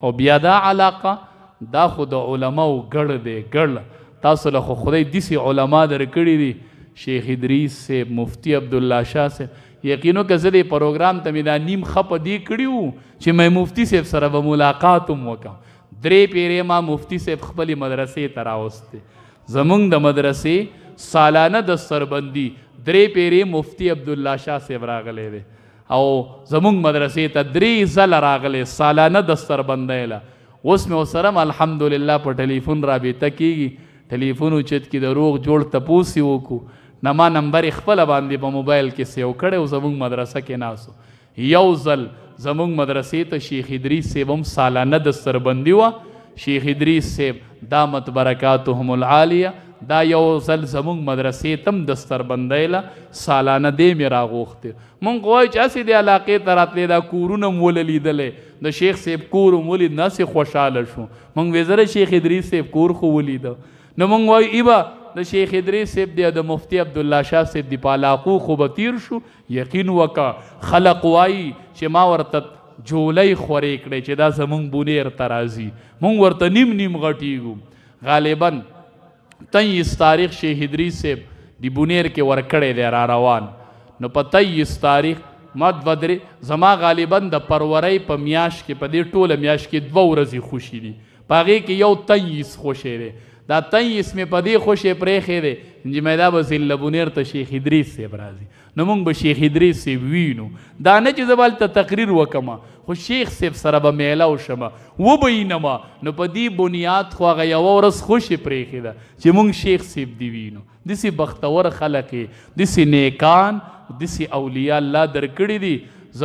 او بیا دا علاقه دا خو د علماو ګړ دی ګړ تاسو له خو خدای دسی علما در کړی دي شیخ ادریس سے مفتی عبدالله شاه سے یقینو که زه دې پروګرام ته مې دا نیم خپه دی کړی وو چې مې مفتی صاحب سره به ملاقات هم وکم درې پیرې ما مفتی صاحب خپلې مدرسې ته راوستې زمونږ د مدرسې سالانه دستربندي درې پیرې مفتی عبدالله شاه صاحب راغلی دی او زمونږ مدرسې ته درې ځله راغلې سالانه دستربندۍ له اوس مې ورسره الحمدلله په ټلیفون رابطه کیږي ټلیفون اوچت کې د روغ جوړ تپوس یې وکړو نه ما نمبر یې خپله باندې په موبایل کې سیو کړی او زمونږ مدرسه کې ناستو یو ځل زمونږ مدرسې ته شیخ ادریس صیب هم سالانه دستربندي وه شیخ ادریس صیب دامت برکاتهم العالیه دا یو ځل زمونږ مدرسې تم دستربندی له سالانه دی مې راغوښتې مونږ وایو چې هسې دې علاقې ته راتلې دا کورونه م ونه لیدلې د شیخ صاحب کور م ولید ناسې خوشحاله شو مونږ وې زره شیخ ادریس صاحب کور خو ولیده نو مونږ وایو ای به د شیخ ادریس صاحب دی د مفتی عبدالله شاه صاحب دی په علاقو خو به تیر شو یقین وکړه خلق وایي چې ما ورته جولۍ خورې کړې چې دا زمونږ بونیر ته راځي مونږ ورته نیم نیم غټیږو غالباً تیس تاریخ شیخ ادریس صاحب د بونیر کې ورکړی دی را روان نو په تیس تاریخ ما دوه درې زما غالبا د پرورۍ په میاش کې په دې ټوله میاش کې دوه ورځې خوشي دي په هغې کې یو تیس خوشی دی دا تای اسم پدی خوش پرېخې دی چې مېدا به زلبونیر ته شیخ ادریس سی راځي نو موږ به شیخ ادریس سی وینو دا نه چې زبال ته تقریر وکما خو شیخ سیب سره به میله وشمه و به اینما نو په دې بنیاد خو هغه یو ورځ خوش پرېخې ده چې موږ شیخ سیب دی وینو دسی بختور خلک دسی نیکان دسی اولیاء الله درکړي دي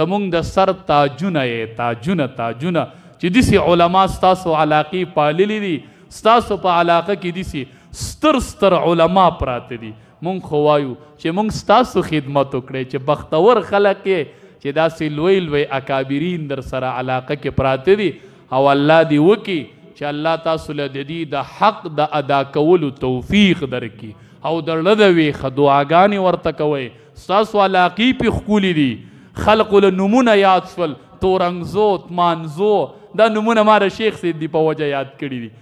زمونږ د سر تاجونه یې تاجونه تاجونه چې دسی علما ستاسو علاقې پاللې دي ستاسو په علاقه کې دي سي ستر ستر علما پراته دي مونږ خو وایو چې مونږ ستاسو خدمت وکړي چې بختور خلک چې داسې لوی لوی اکابرین در سره علاقه کې پراته دي او الله دی وکي چې الله تاسو له دې د حق د ادا کولو توفیق درکړي او درله د وی خدواګانی ورته کوي ستاسو علاقي په خولي دي خلق له نمونه یاد شول تورنګزو تمانزو دا نمونه ما د شیخ سید دی په وجه یاد کړی دي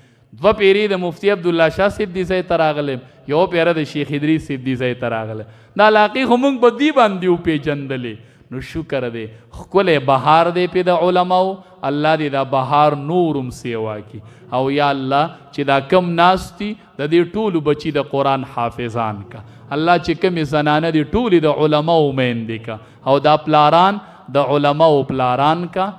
دو پیری د مفتی عبد الله شاه سیدی زې تراغله یو پیر د شیخ ادریس سیدی زې تراغله دا لاقي همون بدی باندې او پیجندلې نو شکر دې خپل بهار دې په د علماو الله دې دا بهار نورم سیوا کی او یا الله چې دا کم ناستی د دې ټولو بچی د قران حافظان کا الله چې کم زنانه دې ټولې د علماو مین دې کا او دا پلاران د علماو پلاران کا